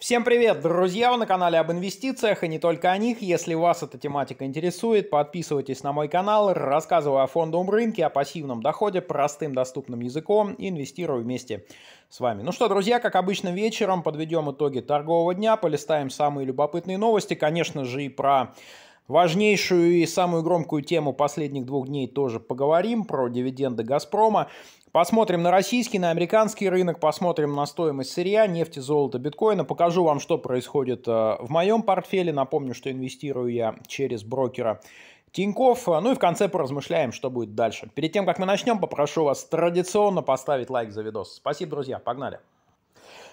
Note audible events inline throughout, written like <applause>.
Всем привет, друзья! Вы на канале об инвестициях и не только о них. Если вас эта тематика интересует, подписывайтесь на мой канал, рассказываю о фондовом рынке, о пассивном доходе, простым доступным языком и инвестирую вместе с вами. Ну что, друзья, как обычно вечером подведем итоги торгового дня, полистаем самые любопытные новости, конечно же и про Важнейшую и самую громкую тему последних двух дней тоже поговорим про дивиденды «Газпрома». Посмотрим на российский, на американский рынок, посмотрим на стоимость сырья, нефти, золота, биткоина. Покажу вам, что происходит э, в моем портфеле. Напомню, что инвестирую я через брокера Тиньков. Ну и в конце поразмышляем, что будет дальше. Перед тем, как мы начнем, попрошу вас традиционно поставить лайк за видос. Спасибо, друзья. Погнали.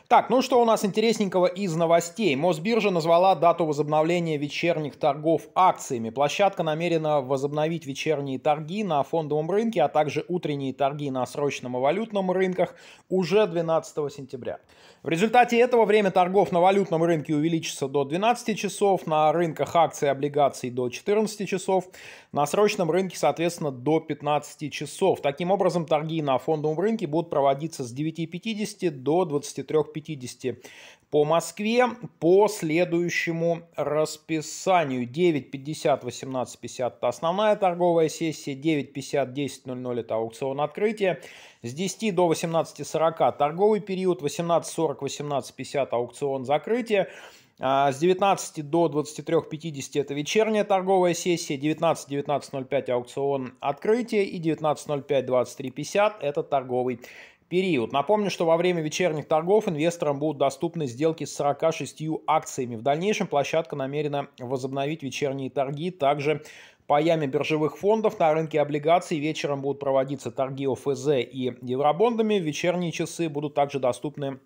Так, ну что у нас интересненького из новостей? Мосбиржа назвала дату возобновления вечерних торгов акциями. Площадка намерена возобновить вечерние торги на фондовом рынке, а также утренние торги на срочном и валютном рынках уже 12 сентября. В результате этого время торгов на валютном рынке увеличится до 12 часов, на рынках акций и облигаций до 14 часов, на срочном рынке, соответственно, до 15 часов. Таким образом, торги на фондовом рынке будут проводиться с 9.50 до 23.50 по Москве по следующему расписанию. 9.50, 18.50 это основная торговая сессия, 9.50, 10.00 это аукцион открытия, с 10 до 18.40 торговый период, 18.40-18.50 аукцион закрытия. А, с 19 до 23.50 это вечерняя торговая сессия, 19:19:05 аукцион открытия и 19.05-23.50 это торговый период. Напомню, что во время вечерних торгов инвесторам будут доступны сделки с 46 акциями. В дальнейшем площадка намерена возобновить вечерние торги также по яме биржевых фондов на рынке облигаций вечером будут проводиться торги ОФЗ и евробондами. В вечерние часы будут также доступны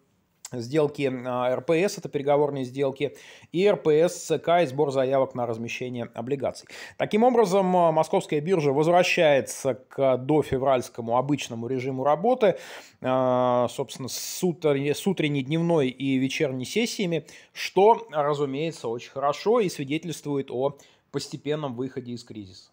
сделки а, РПС, это переговорные сделки, и РПС ЦК и сбор заявок на размещение облигаций. Таким образом, а, московская биржа возвращается к дофевральскому обычному режиму работы, а, собственно, с, с утренней, дневной и вечерней сессиями, что, разумеется, очень хорошо и свидетельствует о постепенном выходе из кризиса.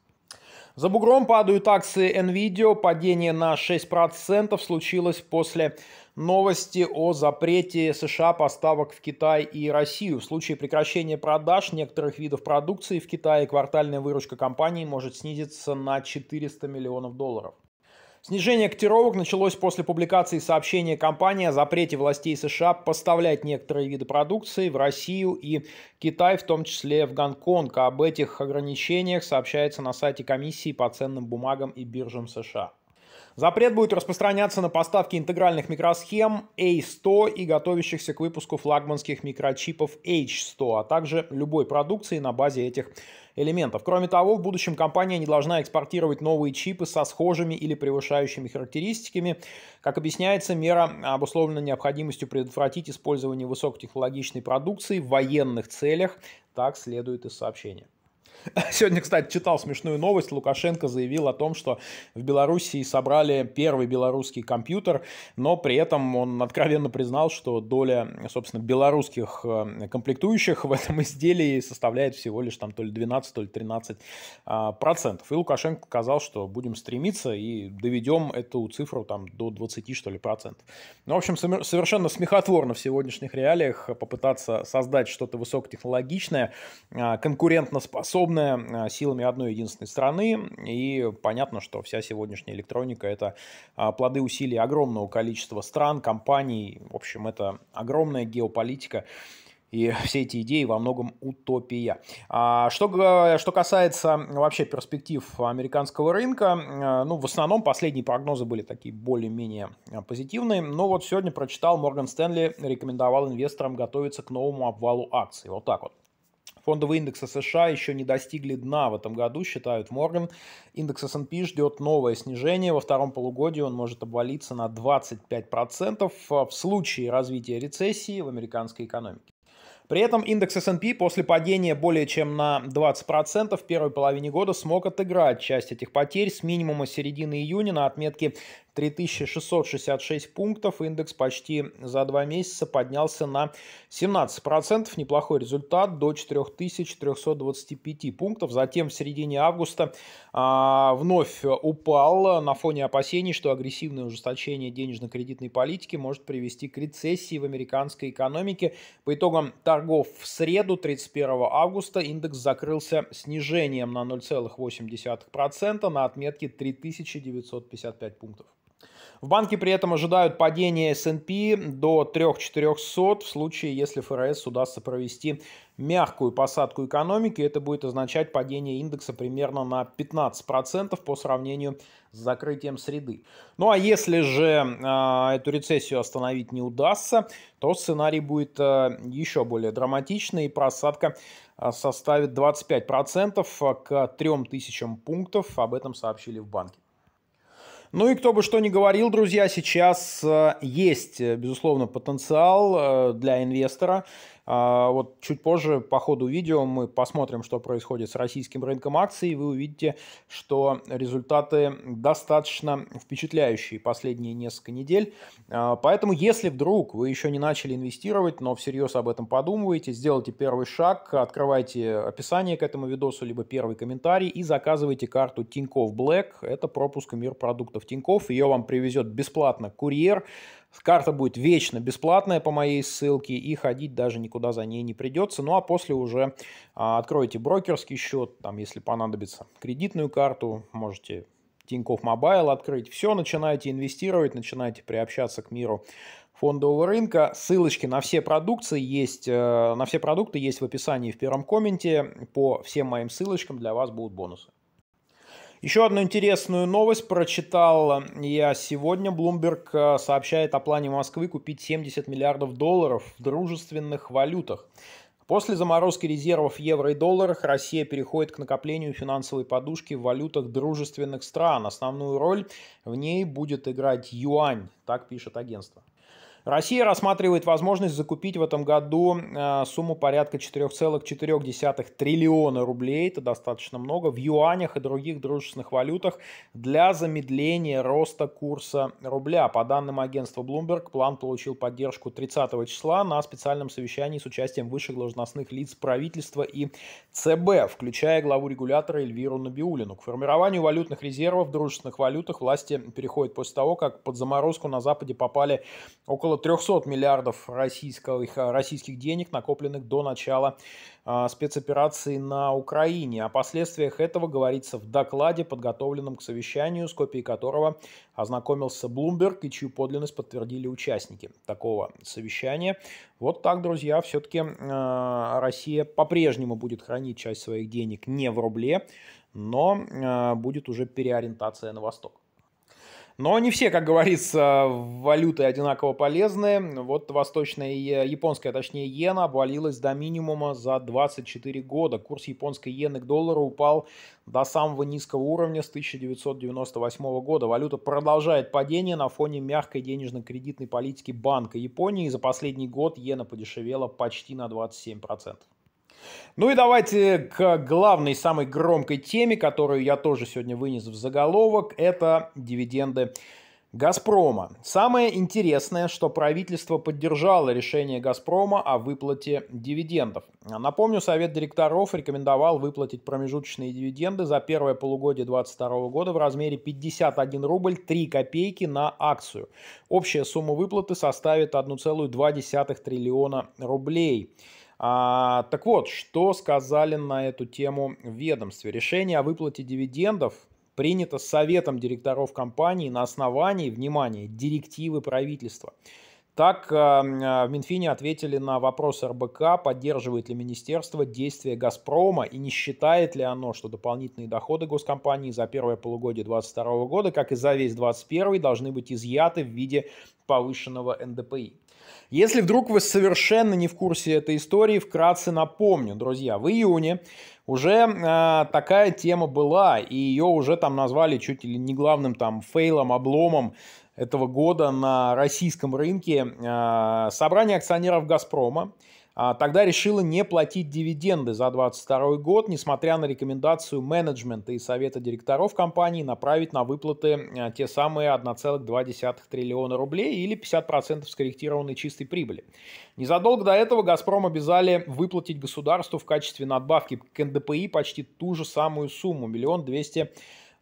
За бугром падают акции NVIDIA. Падение на 6% случилось после новости о запрете США поставок в Китай и Россию. В случае прекращения продаж некоторых видов продукции в Китае квартальная выручка компании может снизиться на 400 миллионов долларов. Снижение котировок началось после публикации сообщения компании о запрете властей США поставлять некоторые виды продукции в Россию и Китай, в том числе в Гонконг. Об этих ограничениях сообщается на сайте комиссии по ценным бумагам и биржам США. Запрет будет распространяться на поставки интегральных микросхем A100 и готовящихся к выпуску флагманских микрочипов H100, а также любой продукции на базе этих элементов. Кроме того, в будущем компания не должна экспортировать новые чипы со схожими или превышающими характеристиками. Как объясняется, мера обусловлена необходимостью предотвратить использование высокотехнологичной продукции в военных целях. Так следует из сообщения. <laughs> Сегодня, кстати, читал смешную новость. Лукашенко заявил о том, что в Белоруссии собрали первый белорусский компьютер, но при этом он откровенно признал, что доля, собственно, белорусских э, комплектующих в этом изделии составляет всего лишь там то ли 12, то ли 13 а, процентов. И Лукашенко сказал, что будем стремиться и доведем эту цифру там до 20, что ли, процентов. Ну, в общем, совершенно смехотворно в сегодняшних реалиях попытаться создать что-то высокотехнологичное, а, конкурентоспособное, подобное а, силами одной единственной страны. И понятно, что вся сегодняшняя электроника – это а, плоды усилий огромного количества стран, компаний. В общем, это огромная геополитика. И все эти идеи во многом утопия. А, что, что касается вообще перспектив американского рынка, ну, в основном последние прогнозы были такие более-менее позитивные. Но вот сегодня прочитал, Морган Стэнли рекомендовал инвесторам готовиться к новому обвалу акций. Вот так вот. Фондовые индексы США еще не достигли дна в этом году, считают Морган. Индекс S&P ждет новое снижение. Во втором полугодии он может обвалиться на 25% а, в случае развития рецессии в американской экономике. При этом индекс S&P после падения более чем на 20% в первой половине года смог отыграть часть этих потерь с минимума середины июня на отметке 3666 пунктов, индекс почти за два месяца поднялся на 17%, неплохой результат, до 4325 пунктов. Затем в середине августа а, вновь упал на фоне опасений, что агрессивное ужесточение денежно-кредитной политики может привести к рецессии в американской экономике. По итогам торгов в среду 31 августа индекс закрылся снижением на 0,8%, на отметке 3955 пунктов. В банке при этом ожидают падение S&P до 3400 в случае, если ФРС удастся провести мягкую посадку экономики. Это будет означать падение индекса примерно на 15% по сравнению с закрытием среды. Ну а если же э, эту рецессию остановить не удастся, то сценарий будет э, еще более драматичный и просадка э, составит 25% к 3000 пунктов. Об этом сообщили в банке. Ну и кто бы что ни говорил, друзья, сейчас э, есть, э, безусловно, потенциал э, для инвестора. А, вот чуть позже по ходу видео мы посмотрим, что происходит с российским рынком акций, и вы увидите, что результаты достаточно впечатляющие последние несколько недель. А, поэтому, если вдруг вы еще не начали инвестировать, но всерьез об этом подумываете, сделайте первый шаг, открывайте описание к этому видосу, либо первый комментарий и заказывайте карту Тинькофф Black. Это пропуск в мир продуктов Тинькофф. Ее вам привезет бесплатно курьер. Карта будет вечно бесплатная по моей ссылке, и ходить даже никуда за ней не придется. Ну а после уже а, откройте брокерский счет, там, если понадобится кредитную карту, можете Тинькофф Мобайл открыть. Все, начинаете инвестировать, начинаете приобщаться к миру фондового рынка. Ссылочки на все продукции есть, э, на все продукты есть в описании в первом комменте. По всем моим ссылочкам для вас будут бонусы. Еще одну интересную новость прочитал я сегодня. Bloomberg э, сообщает о плане Москвы купить 70 миллиардов долларов в дружественных валютах. После заморозки резервов в евро и долларах Россия переходит к накоплению финансовой подушки в валютах дружественных стран. Основную роль в ней будет играть юань, так пишет агентство. Россия рассматривает возможность закупить в этом году э, сумму порядка 4,4 триллиона рублей, это достаточно много, в юанях и других дружественных валютах для замедления роста курса рубля. По данным агентства Bloomberg, план получил поддержку 30 числа на специальном совещании с участием высших должностных лиц правительства и ЦБ, включая главу регулятора Эльвиру Набиулину. К формированию валютных резервов в дружественных валютах власти переходят после того, как под заморозку на Западе попали около около 300 миллиардов российских, российских денег, накопленных до начала э, спецоперации на Украине. О последствиях этого говорится в докладе, подготовленном к совещанию, с копией которого ознакомился Блумберг и чью подлинность подтвердили участники такого совещания. Вот так, друзья, все-таки э, а, Россия по-прежнему будет хранить часть своих денег не в рубле, но э, будет уже переориентация на восток. Но не все, как говорится, валюты одинаково полезные. Вот восточная, э, японская, точнее, иена обвалилась до минимума за 24 года. Курс японской иены к доллару упал до самого низкого уровня с 1998 года. Валюта продолжает падение на фоне мягкой денежно-кредитной политики Банка Японии. За последний год иена подешевела почти на 27%. Ну и давайте к главной, самой громкой теме, которую я тоже сегодня вынес в заголовок, это дивиденды «Газпрома». Самое интересное, что правительство поддержало решение «Газпрома» о выплате дивидендов. Напомню, Совет директоров рекомендовал выплатить промежуточные дивиденды за первое полугодие 2022 года в размере 51 рубль 3 копейки на акцию. Общая сумма выплаты составит 1,2 триллиона рублей. А, так вот, что сказали на эту тему в ведомстве? Решение о выплате дивидендов принято Советом директоров компании на основании, внимания директивы правительства. Так э, э, в Минфине ответили на вопрос РБК, поддерживает ли министерство действия «Газпрома» и не считает ли оно, что дополнительные доходы госкомпании за первое полугодие 2022 года, как и за весь 2021, должны быть изъяты в виде повышенного НДПИ. Если вдруг вы совершенно не в курсе этой истории, вкратце напомню, друзья, в июне уже э, такая тема была, и ее уже там назвали чуть ли не главным там фейлом, обломом этого года на российском рынке. Э, собрание акционеров «Газпрома» А, тогда решила не платить дивиденды за 2022 год, несмотря на рекомендацию менеджмента и совета директоров компании направить на выплаты а, те самые 1,2 триллиона рублей или 50% скорректированной чистой прибыли. Незадолго до этого «Газпром» обязали выплатить государству в качестве надбавки к НДПИ почти ту же самую сумму – миллион двести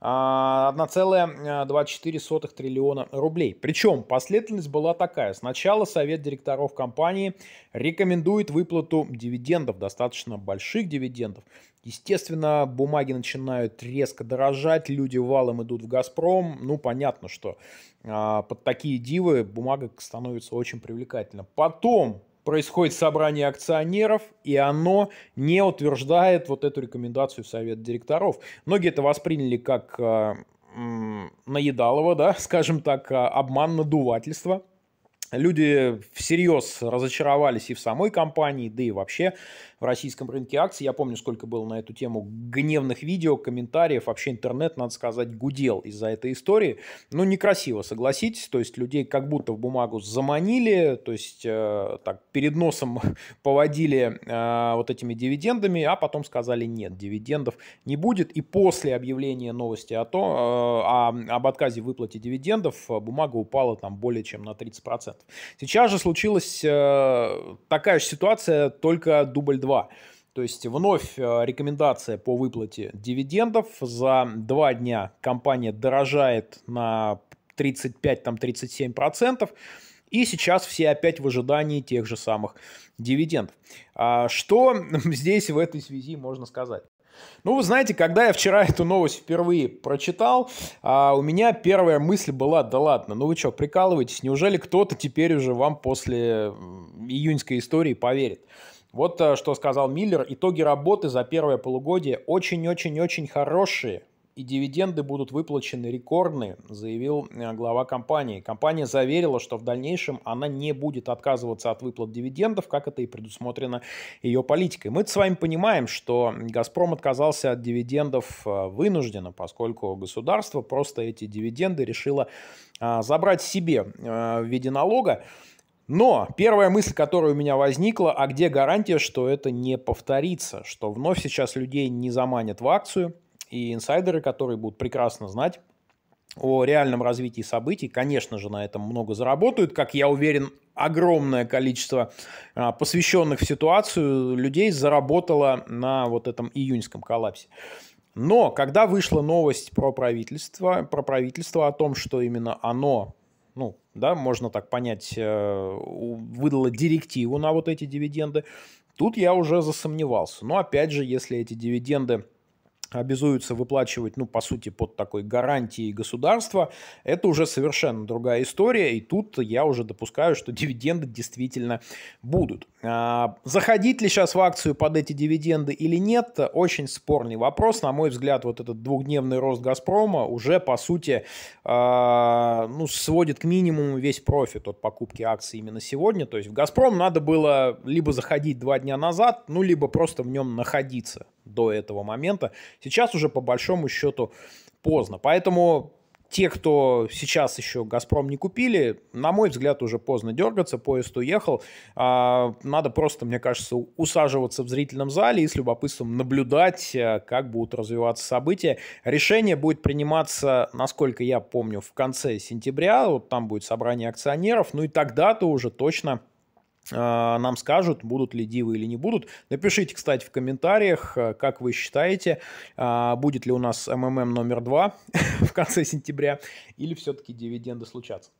1,24 а, триллиона рублей. Причем последовательность была такая. Сначала совет директоров компании рекомендует выплату дивидендов, достаточно больших дивидендов. Естественно, бумаги начинают резко дорожать, люди валом идут в «Газпром». Ну, понятно, что а, под такие дивы бумага становится очень привлекательна. Потом происходит собрание акционеров, и оно не утверждает вот эту рекомендацию совета директоров. Многие это восприняли как э, наедалово, да, <laughs> скажем так, э, обман, надувательство. Люди всерьез разочаровались и в самой компании, да и вообще в российском рынке акций. Я помню, сколько было на эту тему гневных видео, комментариев. Вообще интернет, надо сказать, гудел из-за этой истории. Ну, некрасиво, согласитесь. То есть людей как будто в бумагу заманили, то есть э, так перед носом <laughs> поводили э, вот этими дивидендами, а потом сказали нет, дивидендов не будет. И после объявления новости о том, э, о, об отказе в выплате дивидендов э, бумага упала там более чем на 30%. Сейчас же случилась э, такая же ситуация, только дубль 2 2. То есть вновь э, рекомендация по выплате дивидендов. За два дня компания дорожает на 35-37%. И сейчас все опять в ожидании тех же самых дивидендов. А что <laughs> здесь в этой связи можно сказать? Ну, вы знаете, когда я вчера эту новость впервые прочитал, а, у меня первая мысль была, да ладно, ну вы что, прикалываетесь, неужели кто-то теперь уже вам после июньской истории поверит? Вот э, что сказал Миллер. Итоги работы за первое полугодие очень-очень-очень хорошие и дивиденды будут выплачены рекордные, заявил э, глава компании. Компания заверила, что в дальнейшем она не будет отказываться от выплат дивидендов, как это и предусмотрено ее политикой. Мы с вами понимаем, что «Газпром» отказался от дивидендов э, вынужденно, поскольку государство просто эти дивиденды решило забрать себе в виде налога. Но первая мысль, которая у меня возникла, а где гарантия, что это не повторится, что вновь сейчас людей не заманят в акцию, и инсайдеры, которые будут прекрасно знать о реальном развитии событий, конечно же, на этом много заработают, как я уверен, огромное количество а, посвященных в ситуацию людей заработало на вот этом июньском коллапсе. Но когда вышла новость про правительство, про правительство о том, что именно оно ну, да, можно так понять, э, выдала директиву на вот эти дивиденды, тут я уже засомневался. Но опять же, если эти дивиденды обязуются выплачивать, ну, по сути, под такой гарантией государства, это уже совершенно другая история, и тут я уже допускаю, что <laughs> дивиденды действительно будут. А, заходить ли сейчас в акцию под эти дивиденды или нет, очень спорный вопрос. На мой взгляд, вот этот двухдневный рост «Газпрома» уже, по сути, а, ну, сводит к минимуму весь профит от покупки акций именно сегодня. То есть в «Газпром» надо было либо заходить два дня назад, ну, либо просто в нем находиться до этого момента. Сейчас уже по большому счету поздно. Поэтому те, кто сейчас еще «Газпром» не купили, на мой взгляд, уже поздно дергаться, поезд уехал. А, надо просто, мне кажется, усаживаться в зрительном зале и с любопытством наблюдать, э, как будут развиваться события. Решение будет приниматься, насколько я помню, в конце сентября. Вот там будет собрание акционеров. Ну и тогда-то уже точно а, нам скажут, будут ли дивы или не будут. Напишите, кстати, в комментариях, э, как вы считаете, а, будет ли у нас МММ номер два <laughs> в конце сентября или все-таки дивиденды случатся.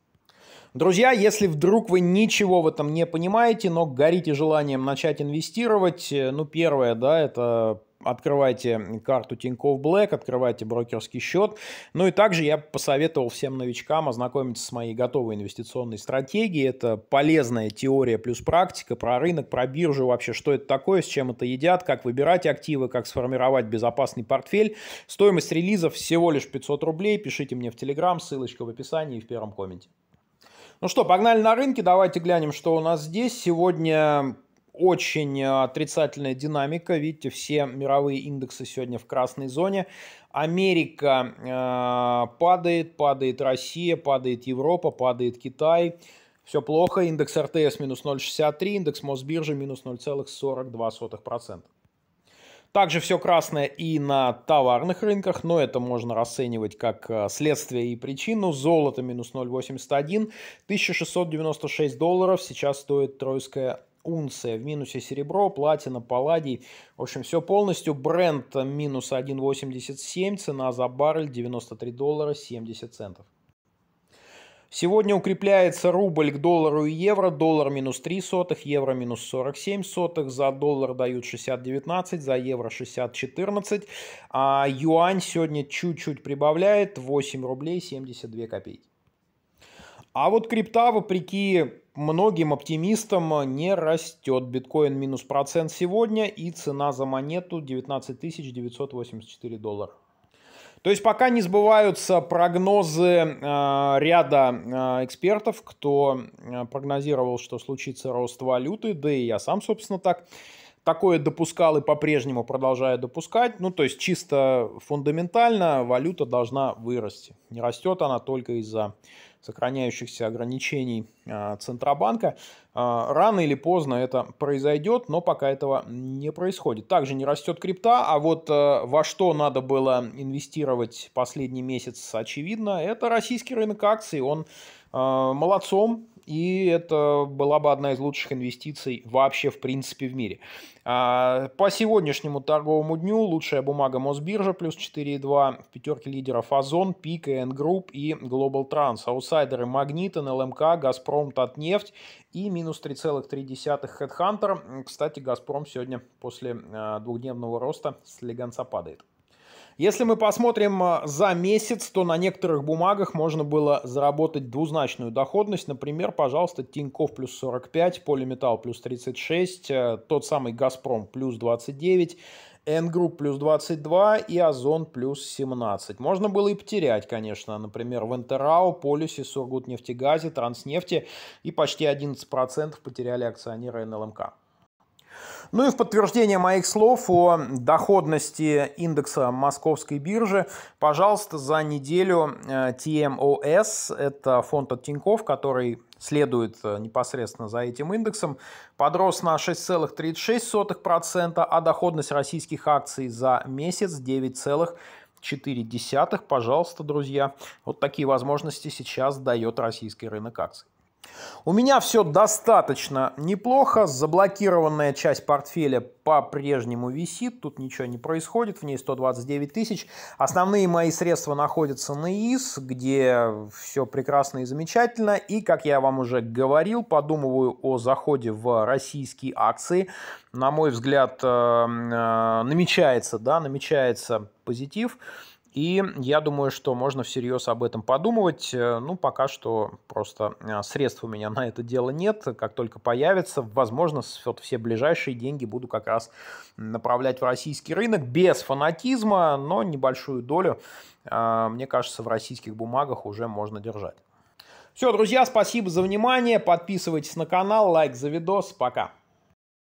Друзья, если вдруг вы ничего в этом не понимаете, но горите желанием начать инвестировать, э, ну, первое, да, это открывайте карту Тинькофф Блэк, открывайте брокерский счет. Ну и также я посоветовал всем новичкам ознакомиться с моей готовой инвестиционной стратегией. Это полезная теория плюс практика про рынок, про биржу, вообще что это такое, с чем это едят, как выбирать активы, как сформировать безопасный портфель. Стоимость релизов всего лишь 500 рублей. Пишите мне в Телеграм, ссылочка в описании и в первом комменте. Ну что, погнали на рынке, давайте глянем, что у нас здесь. Сегодня очень а, отрицательная динамика. Видите, все мировые индексы сегодня в красной зоне. Америка э, падает, падает Россия, падает Европа, падает Китай. Все плохо. Индекс РТС минус 0,63, индекс Мосбиржи минус 0,42%. Также все красное и на товарных рынках, но это можно расценивать как а, следствие и причину. Золото минус 0,81, 1696 долларов, сейчас стоит тройская унция, в минусе серебро, платина, палладий. В общем, все полностью. Бренд минус 1,87, цена за баррель 93 доллара 70 центов. Сегодня укрепляется рубль к доллару и евро. Доллар минус 3 сотых, евро минус 47 сотых. За доллар дают 60,19, за евро 60,14. А юань сегодня чуть-чуть прибавляет 8 рублей 72 копейки. А вот крипта, вопреки многим оптимистам не растет. Биткоин минус процент сегодня и цена за монету 19 984 доллара. То есть пока не сбываются прогнозы э, ряда э, экспертов, кто э, прогнозировал, что случится рост валюты, да и я сам, собственно, так такое допускал и по-прежнему продолжаю допускать. Ну, то есть чисто фундаментально валюта должна вырасти. Не растет она только из-за сохраняющихся ограничений а, Центробанка. А, рано или поздно это произойдет, но пока этого не происходит. Также не растет крипта, а вот а, во что надо было инвестировать последний месяц, очевидно, это российский рынок акций. Он молодцом и это была бы одна из лучших инвестиций вообще в принципе в мире. А, по сегодняшнему торговому дню лучшая бумага Мосбиржа плюс 4,2, пятерки лидеров Озон, Пик, эн Group и Глобал Транс. аутсайдеры Магнит, НЛМК, Газпром, Татнефть и минус 3,3 Хедхантер. Кстати, Газпром сегодня после а, двухдневного роста слегонца падает. Если мы посмотрим а, за месяц, то на некоторых бумагах можно было заработать двузначную доходность. Например, пожалуйста, Тиньков плюс 45, Полиметал плюс 36, э, тот самый Газпром плюс 29, n плюс 22 и Озон плюс 17. Можно было и потерять, конечно, например, в Интерау, Полюсе, Сургутнефтегазе, Транснефти и почти 11% потеряли акционеры НЛМК. Ну и в подтверждение моих слов о доходности индекса московской биржи, пожалуйста, за неделю TMOS, э, это фонд от Тинькофф, который следует э, непосредственно за этим индексом, подрос на 6,36%, а доходность российских акций за месяц 9, 0,4. Пожалуйста, друзья, вот такие возможности сейчас дает российский рынок акций. У меня все достаточно неплохо. Заблокированная часть портфеля по-прежнему висит. Тут ничего не происходит. В ней 129 тысяч. Основные мои средства находятся на ИС, где все прекрасно и замечательно. И, как я вам уже говорил, подумываю о заходе в российские акции. На мой взгляд, э, э, намечается, да, намечается Позитив. И я думаю, что можно всерьез об этом подумывать. Э, ну, пока что просто э, средств у меня <laughs> на это дело нет. Как только появится, возможно, вот все ближайшие деньги буду как раз направлять в российский рынок без фанатизма, но небольшую долю, э, мне кажется, в российских бумагах уже можно держать. Все, друзья, спасибо за внимание. Подписывайтесь на канал, лайк за видос. Пока.